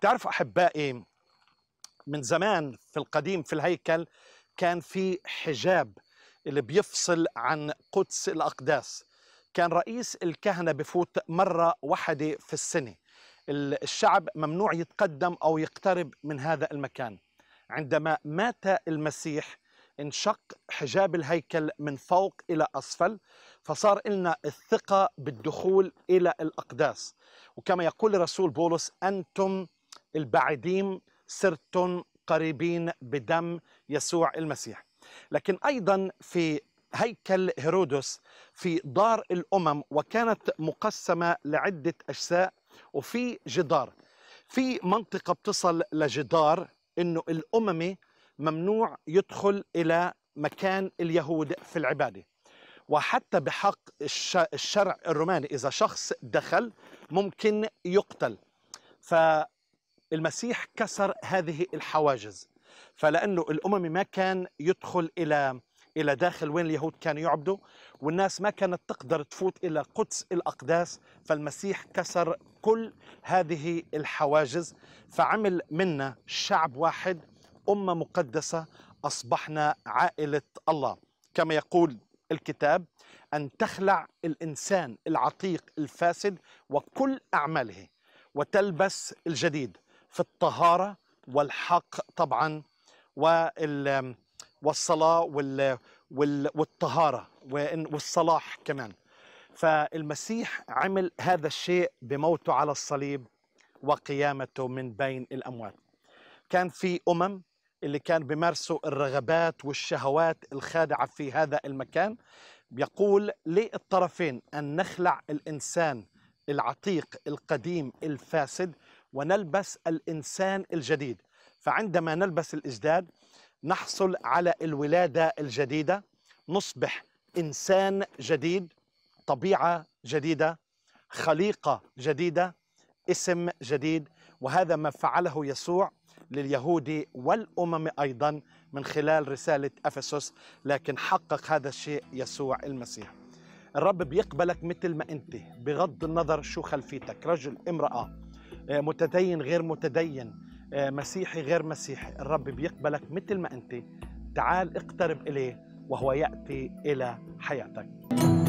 تعرف احبائي من زمان في القديم في الهيكل كان في حجاب اللي بيفصل عن قدس الاقداس كان رئيس الكهنه بفوت مره واحده في السنه الشعب ممنوع يتقدم او يقترب من هذا المكان عندما مات المسيح انشق حجاب الهيكل من فوق الى اسفل فصار لنا الثقه بالدخول الى الاقداس وكما يقول الرسول بولس انتم البعيدين صرتم قريبين بدم يسوع المسيح لكن أيضا في هيكل هيرودس في دار الأمم وكانت مقسمة لعدة أجزاء وفي جدار في منطقة بتصل لجدار أنه الأممي ممنوع يدخل إلى مكان اليهود في العبادة وحتى بحق الشرع الروماني إذا شخص دخل ممكن يقتل ف المسيح كسر هذه الحواجز فلانه الامم ما كان يدخل الى الى داخل وين اليهود كانوا يعبدوا والناس ما كانت تقدر تفوت الى قدس الاقداس فالمسيح كسر كل هذه الحواجز فعمل منا شعب واحد امه مقدسه اصبحنا عائله الله كما يقول الكتاب ان تخلع الانسان العتيق الفاسد وكل اعماله وتلبس الجديد في الطهارة والحق طبعا والصلاة والطهارة والصلاح كمان فالمسيح عمل هذا الشيء بموته على الصليب وقيامته من بين الأموات كان في أمم اللي كان بيمارسوا الرغبات والشهوات الخادعة في هذا المكان يقول للطرفين أن نخلع الإنسان العتيق القديم الفاسد ونلبس الإنسان الجديد فعندما نلبس الإجداد نحصل على الولادة الجديدة نصبح إنسان جديد طبيعة جديدة خليقة جديدة اسم جديد وهذا ما فعله يسوع لليهود والأمم أيضا من خلال رسالة أفسس لكن حقق هذا الشيء يسوع المسيح الرب بيقبلك مثل ما أنت بغض النظر شو خلفيتك رجل امرأة آه، متدين غير متدين آه، مسيحي غير مسيحي الرب بيقبلك مثل ما أنت تعال اقترب إليه وهو يأتي إلى حياتك